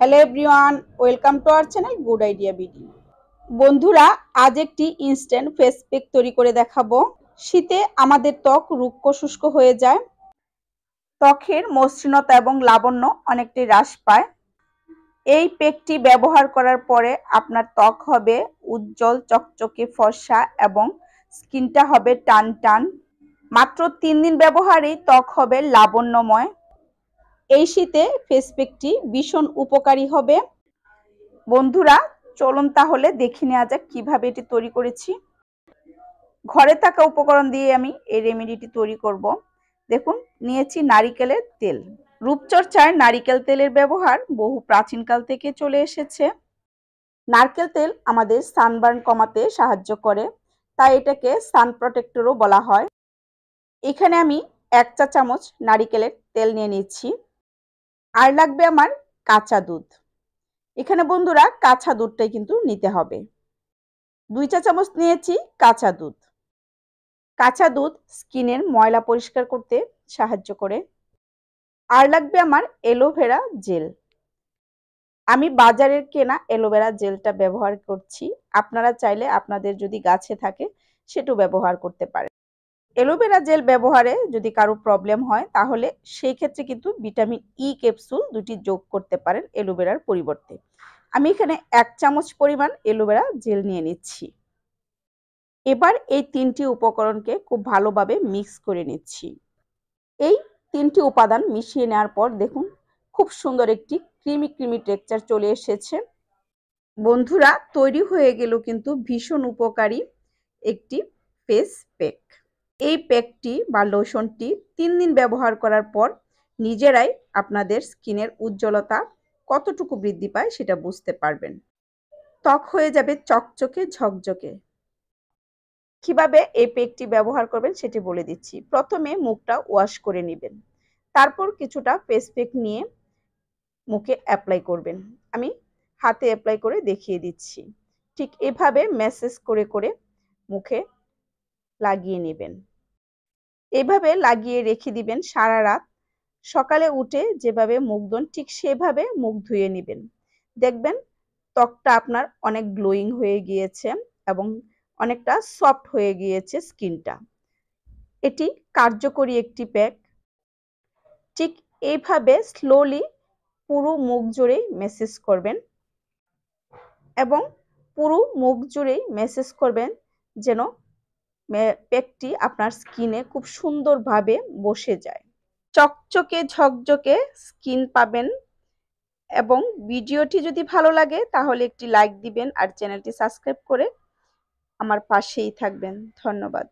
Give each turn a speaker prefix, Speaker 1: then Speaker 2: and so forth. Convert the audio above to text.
Speaker 1: Hello everyone welcome to our channel good idea BD বন্ধুরা আজ একটি ইনস্ট্যান্ট ফেস প্যাক তৈরি করে দেখাবো শীতে আমাদের ত্বক রুক্ষ শুষ্ক হয়ে যায় ত্বকের মসৃণতা এবং লাবণ্য অনেকটাই হ্রাস পায় এই পেকটি ব্যবহার করার পরে আপনার ত্বক হবে উজ্জ্বল চকচকে ফর্সা এবং স্কিনটা হবে টান টান মাত্র তিন দিন ব্যবহারেই ত্বক হবে লাবণ্যময় এই শীতে ফেস প্যাকটি ভীষণ উপকারী হবে বন্ধুরা চলুন তাহলে দেখে নেওয়া যাক কীভাবে এটি তৈরি করেছি ঘরে থাকা উপকরণ দিয়ে আমি এই রেমেডিটি তৈরি করব। দেখুন নিয়েছি নারিকেলের তেল রূপচর্চায় নারিকেল তেলের ব্যবহার বহু প্রাচীনকাল থেকে চলে এসেছে নারকেল তেল আমাদের সানবার্ন কমাতে সাহায্য করে তাই এটাকে সান প্রোটেক্টরও বলা হয় এখানে আমি এক চা চামচ নারিকেলের তেল নিয়ে নিচ্ছি আর লাগবে আমার কাঁচা দুধ এখানে বন্ধুরা কাঁচা দুধটাই কিন্তু নিতে হবে দুই চা চামচ নিয়েছি কাঁচা দুধ কাঁচা দুধ স্কিনের ময়লা পরিষ্কার করতে সাহায্য করে আর লাগবে আমার এলোভেরা জেল আমি বাজারের কেনা এলোভেরা জেলটা ব্যবহার করছি আপনারা চাইলে আপনাদের যদি গাছে থাকে সেটু ব্যবহার করতে পারেন এলোভেরা জেল ব্যবহারে যদি কারো প্রবলেম হয় তাহলে সেই ক্ষেত্রে কিন্তু ভিটামিন ই e ক্যাপসুল দুটি যোগ করতে পারেন এলোভেরার পরিবর্তে আমি এখানে এক চামচ পরিমাণ এলোভেরা জেল নিয়ে নিচ্ছি এবার এই তিনটি উপকরণকে খুব ভালোভাবে মিক্স করে নিচ্ছি এই তিনটি উপাদান মিশিয়ে নেওয়ার পর দেখুন খুব সুন্দর একটি ক্রিমি ক্রিমি টেক্সচার চলে এসেছে বন্ধুরা তৈরি হয়ে গেল কিন্তু ভীষণ উপকারী একটি ফেস প্যাক এই প্যাকটি বা লোশনটি তিন দিন ব্যবহার করার পর নিজেরাই আপনাদের স্কিনের উজ্জ্বলতা কতটুকু বৃদ্ধি পায় সেটা বুঝতে পারবেন ত্বক হয়ে যাবে চকচকে ঝকঝকে কিভাবে এই পেকটি ব্যবহার করবেন সেটি বলে দিচ্ছি প্রথমে মুখটা ওয়াশ করে নেবেন তারপর কিছুটা ফেস প্যাক নিয়ে মুখে অ্যাপ্লাই করবেন আমি হাতে অ্যাপ্লাই করে দেখিয়ে দিচ্ছি ঠিক এভাবে ম্যাসেজ করে করে মুখে লাগিয়ে নেবেন এভাবে লাগিয়ে রেখে দিবেন সারা রাত সকালে উঠে যেভাবে মুখ ধোন ঠিক সেভাবে মুখ ধুয়ে নেবেন দেখবেন ত্বকটা আপনার অনেক গ্লোয়িং হয়ে গিয়েছে এবং অনেকটা সফট হয়ে গিয়েছে স্কিনটা এটি কার্যকরী একটি প্যাক ঠিক এইভাবে স্লোলি পুরো মুখ জুড়েই মেসেজ করবেন এবং পুরো মুখ জুড়েই মেসেজ করবেন যেন পেকটি আপনার স্কিনে খুব সুন্দরভাবে বসে যায় চকচকে ঝকঝকে স্কিন পাবেন এবং ভিডিওটি যদি ভালো লাগে তাহলে একটি লাইক দিবেন আর চ্যানেলটি সাবস্ক্রাইব করে আমার পাশেই থাকবেন ধন্যবাদ